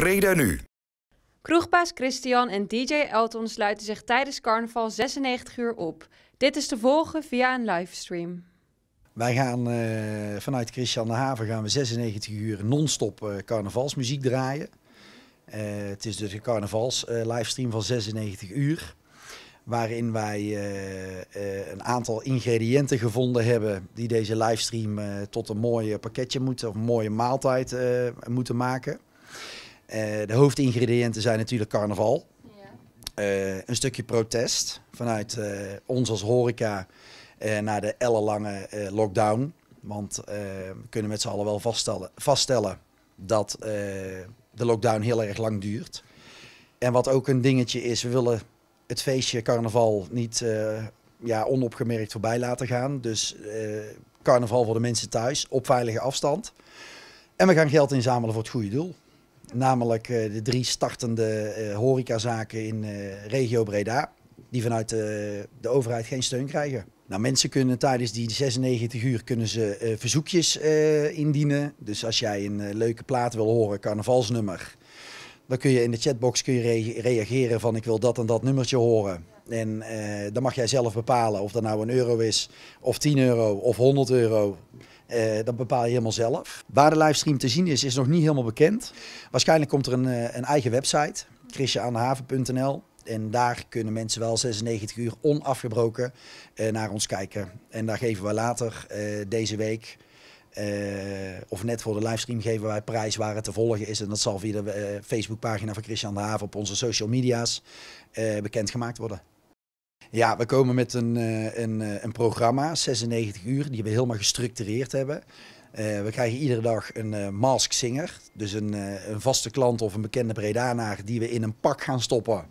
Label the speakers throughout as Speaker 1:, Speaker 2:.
Speaker 1: Breda nu. Kroegbaas Christian en DJ Elton sluiten zich tijdens carnaval 96 uur op. Dit is te volgen via een livestream. Wij gaan eh, vanuit Christian de Haven gaan we 96 uur non-stop eh, carnavalsmuziek draaien. Eh, het is dus een carnavals livestream van 96 uur. Waarin wij een aantal ingrediënten gevonden hebben die deze livestream tot een mooi pakketje moeten of een mooie maaltijd moeten maken. Eh, de hoofdingrediënten zijn natuurlijk carnaval. Eh, een stukje protest vanuit uh, ons als horeca naar de ellenlange lockdown. Want we kunnen met z'n allen wel vaststellen, vaststellen dat de lockdown heel erg lang duurt. En wat ook een dingetje is, we willen het feestje carnaval niet ja, onopgemerkt voorbij laten gaan. Dus carnaval voor de mensen thuis op veilige afstand. En we gaan geld inzamelen voor het goede doel. Namelijk eh, de drie startende eh, horecazaken in eh, regio Breda, die vanuit de overheid geen steun krijgen. Nou, mensen kunnen tijdens die 96 uur kunnen ze, verzoekjes indienen. Dus als jij een leuke plaat wil horen, carnavalsnummer, dan kun je in de chatbox kun je reageren van ik wil dat en dat nummertje horen. En dan mag jij zelf bepalen of dat nou een euro is, of 10 euro, of 100 euro. Eh, dat bepaal je helemaal zelf. Waar de livestream te zien is, is nog niet helemaal bekend. Waarschijnlijk komt er een, eh, een eigen website, chrisjeaanhaven.nl. En daar kunnen mensen wel 96 uur onafgebroken eh, naar ons kijken. En daar geven we later deze week, of net voor de livestream, geven wij prijs waar het te volgen is. En dat zal via de Facebookpagina van Christian de Haven op onze social media's bekendgemaakt worden. Ja, we komen met een, eh, een, eh, een programma, 96 uur, die we helemaal gestructureerd hebben. Eh, we krijgen iedere dag een uh, mask singer, dus een, een, vaste klant of een bekende Bredanaar die we in een pak gaan stoppen.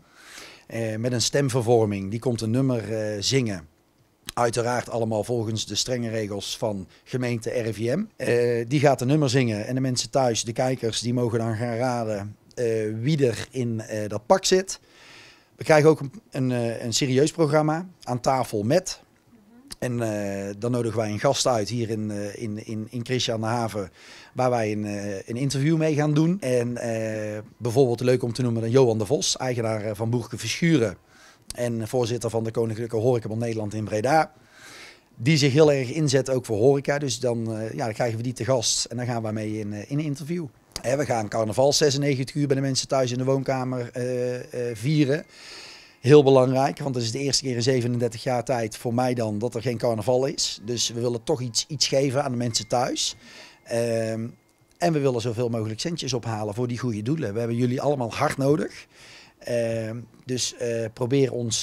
Speaker 1: met een stemvervorming, die komt een nummer zingen. Uiteraard allemaal volgens de strenge regels van gemeente RIVM. die gaat een nummer zingen en de mensen thuis, de kijkers, die mogen dan gaan raden wie er in dat pak zit. We krijgen ook een, een, eh, een serieus programma aan tafel met. En eh, dan nodigen wij een gast uit hier in, eh, in, in, in Christian de Haven, waar wij een, een interview mee gaan doen. En bijvoorbeeld leuk om te noemen dan Johan de Vos, eigenaar van Boerke Verschuren en voorzitter van de Koninklijke Horecabond Nederland in Breda. Die zich heel erg inzet ook voor horeca. Dus dan, ja, dan krijgen we die te gast en dan gaan we mee in, in een interview we gaan carnaval 96 uur bij de mensen thuis in de woonkamer eh, eh, vieren. Heel belangrijk, want het is de eerste keer in 37 jaar tijd voor mij dan dat er geen carnaval is. Dus we willen toch iets, iets geven aan de mensen thuis. Ehm, en we willen zoveel mogelijk centjes ophalen voor die goede doelen. We hebben jullie allemaal hard nodig. Ehm, dus eh, probeer ons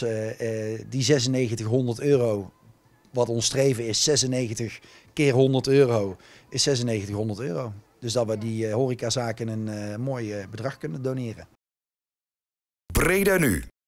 Speaker 1: die 9600 euro, wat ons streven is, 96 keer 100 euro, is 9600 euro. Dus dat we die eh, horecazaken een eh, mooi eh, bedrag kunnen doneren. Breda nu.